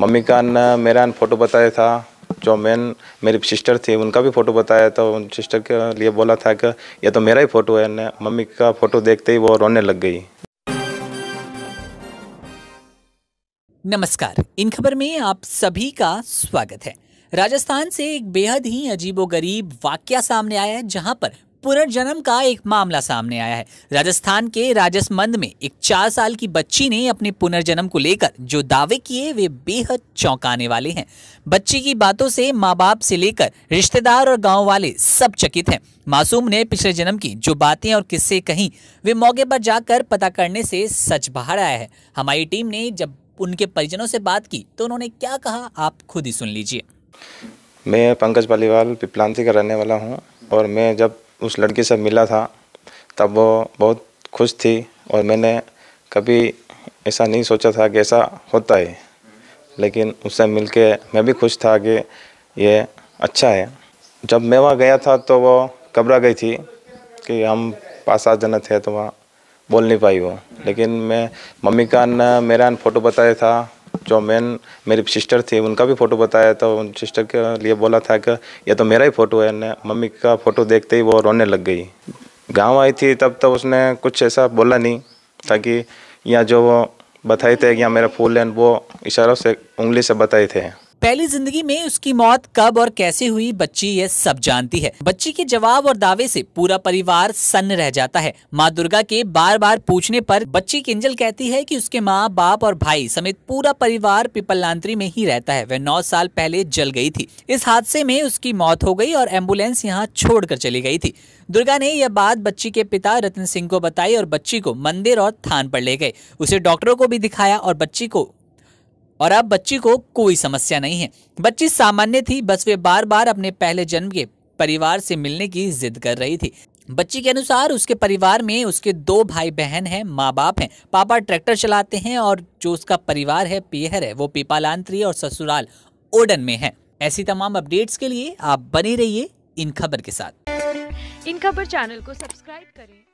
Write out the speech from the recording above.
mummy का ना मेरा फ़ोटो बताया था जो मेन मेरी सिस्टर थी उनका भी फ़ोटो बताया तो उन सिस्टर के लिए बोला था कि ये तो मेरा ही फ़ोटो है ना मम्मी का फ़ोटो देखते ही वो रोने लग गई नमस्कार इन खबर में आप सभी का स्वागत है राजस्थान से एक बेहद ही अजीबोगरीब वाक्य सामने आया है जहां पर पुनर्जन्म का एक मामला सामने आया है राजस्थान के राजसमंद में एक चार साल की बच्ची ने अपने पुनर्जन्म को लेकर जो दावे किए वे बेहद चौंकाने वाले हैं बच्ची की बातों से माँ बाप से लेकर रिश्तेदार और गांव वाले सब चकित हैं मासूम ने पिछले जन्म की जो बातें और किस्से कहीं वे मौके पर जाकर पता करने से सच बाहर आया है हमारी टीम ने जब उनके परिजनों से बात की तो उन्होंने क्या कहा आप खुद ही सुन लीजिए मैं पंकज पालीवाल पिपलांती का रहने वाला हूँ और मैं जब उस लड़की से मिला था तब वो बहुत खुश थी और मैंने कभी ऐसा नहीं सोचा था कि ऐसा होता है लेकिन उससे मिल के मैं भी खुश था कि ये अच्छा है जब मैं वहाँ गया था तो वो घबरा गई थी कि हम पाँच सात जाना थे तो वहाँ बोल नहीं पाई वो लेकिन मैं मम्मी का न मेरा फोटो बताया था जो मैन मेरी सिस्टर थी उनका भी फ़ोटो बताया तो उन सिस्टर के लिए बोला था कि ये तो मेरा ही फ़ोटो है न मम्मी का फ़ोटो देखते ही वो रोने लग गई गांव आई थी तब तो उसने कुछ ऐसा बोला नहीं ताकि यहाँ जो वो बताए थे यहाँ मेरा फूल है वो इशारों से उंगली से बताए थे पहली जिंदगी में उसकी मौत कब और कैसे हुई बच्ची ये सब जानती है बच्ची के जवाब और दावे से पूरा परिवार सन्न रह जाता है माँ दुर्गा के बार बार पूछने पर बच्ची किंजल कहती है कि उसके माँ बाप और भाई समेत पूरा परिवार पिपलांतरी में ही रहता है वह नौ साल पहले जल गई थी इस हादसे में उसकी मौत हो गई और एम्बुलेंस यहाँ कर चली गई थी दुर्गा ने यह बात बच्ची के पिता रतन सिंह को बताई और बच्ची को मंदिर और थान पर ले गए उसे डॉक्टरों को भी दिखाया और बच्ची को और अब बच्ची को कोई समस्या नहीं है बच्ची सामान्य थी बस वे बार बार अपने पहले जन्म के परिवार से मिलने की जिद कर रही थी बच्ची के अनुसार उसके परिवार में उसके दो भाई बहन हैं माँ बाप हैं पापा ट्रैक्टर चलाते हैं और जो उसका परिवार है पेहर है वो पीपालांतरी और ससुराल ओडन में है ऐसी तमाम अपडेट्स के लिए आप बने रहिए इन खबर के साथ इन खबर चैनल को सब्सक्राइब करें